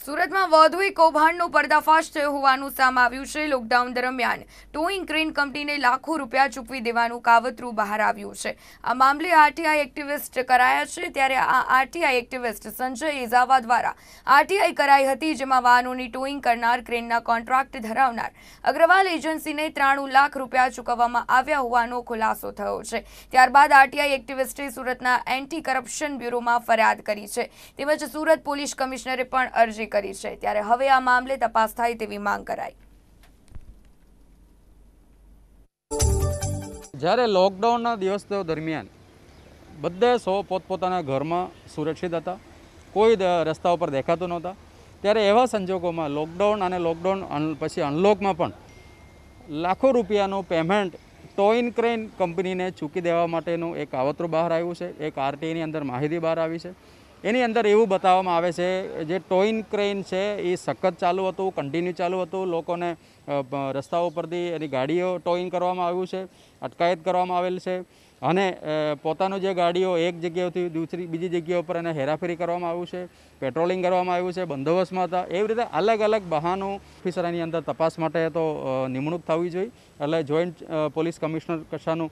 સુરતમાં વધુ એક કૌભાંડનો પર્દાફાશ થયો હોવાનું સામે આવ્યું છે લોકડાઉન દરમિયાન ટોઈંગ ક્રેન કંપનીને લાખો રૂપિયા ચૂકવી દેવાનું કાવતરું બહાર આવ્યું છે આ મામલે આરટીઆઈ એક્ટિવિસ્ટ કરાયા છે ત્યારે આ આરટીઆઈ એક્ટિવિસ્ટ સંજય ઇઝાવા દ્વારા આરટીઆઈ કરાઈ હતી જેમાં વાહનોની ટોઈંગ કરનાર ક્રેનના કોન્ટ્રાક્ટ ધરાવનાર અગ્રવાલ એજન્સીને ત્રાણું લાખ રૂપિયા ચૂકવવામાં આવ્યા હોવાનો ખુલાસો થયો છે ત્યારબાદ આરટીઆઈ એક્ટિવિસ્ટે સુરતના એન્ટી કરપ્શન બ્યુરોમાં ફરિયાદ કરી છે તેમજ સુરત પોલીસ કમિશનરે પણ અરજી પુષ્ટિ કરી છે ત્યારે હવે આ મામલે તપાસ થાય તેવી માંગ કરાઈ જ્યારે લોકડાઉનના દિવસ દરમિયાન બધે સૌ પોતપોતાના ઘરમાં સુરક્ષિત હતા કોઈ રસ્તા ઉપર દેખાતું નહોતા ત્યારે એવા સંજોગોમાં લોકડાઉન અને લોકડાઉન પછી અનલોકમાં પણ લાખો રૂપિયાનું પેમેન્ટ ટોઇન ક્રેન કંપનીને ચૂકી દેવા માટેનું એક આવતરું બહાર આવ્યું છે એક આરટીઆઈની અંદર માહિતી બહાર આવી છે એની અંદર એવું બતાવવામાં આવે છે જે ટોઇન ક્રેન છે એ સખત ચાલુ હતું કન્ટિન્યુ ચાલુ હતું લોકોને રસ્તા ઉપરથી એની ગાડીઓ ટોઇન કરવામાં આવ્યું છે અટકાયત કરવામાં આવેલ છે અને પોતાનું જે ગાડીઓ એક જગ્યાએથી દૂસરી બીજી જગ્યા ઉપર એને હેરાફેરી કરવામાં આવ્યું છે પેટ્રોલિંગ કરવામાં આવ્યું છે બંદોબસ્તમાં હતા એવી રીતે અલગ અલગ બહાનો ઓફિસર એની અંદર તપાસ માટે તો નિમણૂક થવી જોઈએ એટલે જોઈન્ટ પોલીસ કમિશનર કશાનું